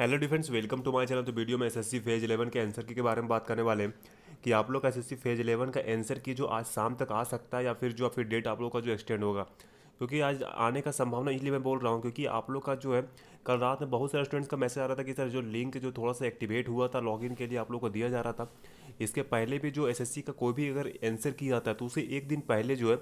hello defence welcome to my channel तो video में SSC phase 11 के आंसर की के बारे में बात करने वाले हैं कि आप लोग एसएससी फेज 11 का आंसर की जो आज शाम तक आ सकता है या फिर जो फिर डेट आप लोग का जो एक्सटेंड होगा क्योंकि आज आने का संभावना इसलिए मैं बोल रहा हूँ क्योंकि आप लोग का जो है कल रात में बहुत सारे स्टूडेंट्स का मैसेज आ रहा था कि सर जो लिंक जो थोड़ा सा एक्टिवेट हुआ था लॉगिन के लिए आप लोग को दिया जा रहा था इसके पहले भी जो एसएससी का कोई भी अगर आंसर किया जाता है तो उसे एक दिन पहले जो है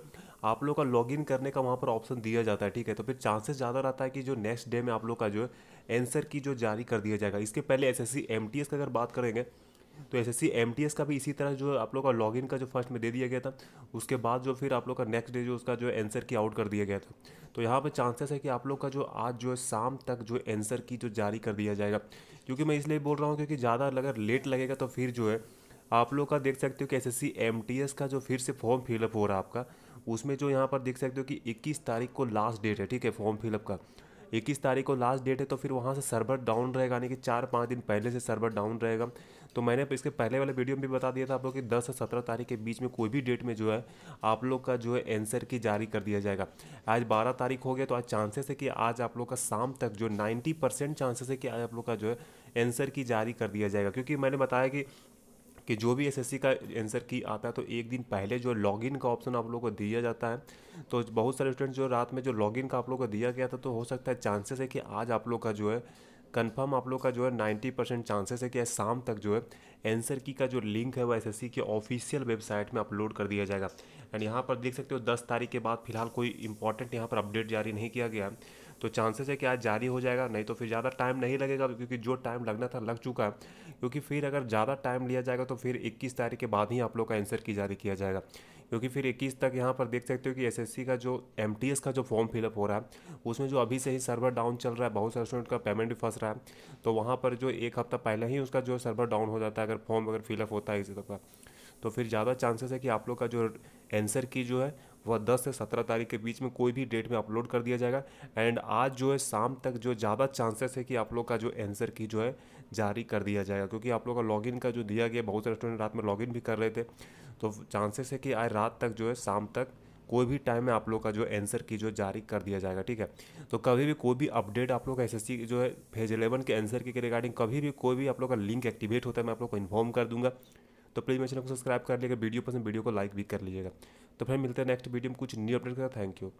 आप लोग का लॉगिन करने का वहाँ पर ऑप्शन दिया जाता है ठीक है तो फिर चांसेस ज़्यादा रहता है कि जो नेक्स्ट डे में आप लोग का जो है एंसर की जो जारी कर दिया जाएगा इसके पहले S S C M T S का अगर बात करेंगे तो S S C M T S का भी इसी तरह जो आप लोग का लॉग इन का जो फर्स्ट में दे दिया गया था उसके बाद जो फिर आप लोग का नेक्स्ट डे जो उसका जो आंसर की आउट कर दिया गया था तो यहाँ पे चांसेस है कि आप लोग का जो आज जो है शाम तक जो आंसर की जो जारी कर दिया जाएगा क्योंकि मैं इसलिए बोल रहा हूँ क्योंकि ज़्यादा अगर लेट लगेगा तो फिर जो है आप लोग का देख सकते हो कि S S C M T S का जो फिर से फॉर्म फिलअप हो रहा है आपका उसमें जो यहाँ पर देख सकते हो कि इक्कीस तारीख को लास्ट डेट है ठीक है फॉर्म फिलअप का इक्कीस तारीख को लास्ट डेट है तो फिर वहाँ से सर्वर डाउन रहेगा यानी कि चार पाँच दिन पहले से सर्वर डाउन रहेगा तो मैंने इसके पहले वाले वीडियो में भी बता दिया था आप लोग कि दस से सत्रह तारीख के बीच में कोई भी डेट में जो है आप लोग का जो है आंसर की जारी कर दिया जाएगा आज बारह तारीख हो गया तो आज चांसेस है कि आज आप लोग का शाम तक जो नाइन्टी चांसेस है कि आज आप लोग का जो है आंसर की जारी कर दिया जाएगा क्योंकि मैंने बताया कि कि जो भी एसएससी का आंसर की आता है तो एक दिन पहले जो लॉगिन का ऑप्शन आप लोगों को दिया जाता है तो बहुत सारे स्टूडेंट जो रात में जो लॉगिन का आप लोगों को दिया गया था तो हो सकता है चांसेस है कि आज आप लोग का जो है कंफर्म आप लोग का जो है 90 परसेंट चांसेस है कि शाम तक जो है एंसर की का जो लिंक है वो एस के ऑफिशियल वेबसाइट में अपलोड कर दिया जाएगा एंड यहाँ पर देख सकते हो दस तारीख के बाद फिलहाल कोई इंपॉर्टेंट यहाँ पर अपडेट जारी नहीं किया गया है तो चांसेस है कि आज जारी हो जाएगा नहीं तो फिर ज़्यादा टाइम नहीं लगेगा क्योंकि जो टाइम लगना था लग चुका है क्योंकि फिर अगर ज़्यादा टाइम लिया जाएगा तो फिर इक्कीस तारीख के बाद ही आप लोग का आंसर की जारी किया जाएगा क्योंकि फिर 21 तक यहाँ पर देख सकते हो कि एस का जो एम का जो फॉर्म फिलअप हो रहा है उसमें जो अभी से ही सर्वर डाउन चल रहा है बहुत सारे स्टूडेंट का पेमेंट भी फंस रहा है तो वहाँ पर जो एक हफ्ता पहले ही उसका जो सर्वर डाउन हो जाता है अगर फॉर्म अगर फिलअप होता है इसी तरह तो फिर ज़्यादा चांसेस है कि आप लोग का जो एंसर की जो है वह 10 से 17 तारीख के बीच में कोई भी डेट में अपलोड कर दिया जाएगा एंड आज जो है शाम तक जो ज़्यादा चांसेस है कि आप लोग का जो एंसर की जो है जारी कर दिया जाएगा क्योंकि आप लोग का लॉगिन का जो दिया गया बहुत सारे स्टूडेंट रात में लॉगिन भी कर रहे थे तो चांसेस है कि आज रात तक जो है शाम तक कोई भी टाइम में आप लोग का जो आंसर की जो जारी कर दिया जाएगा ठीक है तो कभी भी कोई भी अपडेट आप लोग एस एस जो है फेज एलेवन के आंसर के रिगार्डिंग कभी भी कोई भी आप लोग का लिंक एक्टिवेट होता है मैं आप लोग को इन्फॉर्म कर दूंगा तो प्लीज़ मेरे चैनल को सब्सक्राइब कर लीजिएगा वीडियो पसंद वीडियो को लाइक भी कर लीजिएगा तो फिर मिलते हैं नेक्स्ट वीडियो में कुछ न्यू अपडेट का थैंक यू